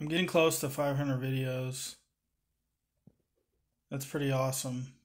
I'm getting close to 500 videos. That's pretty awesome.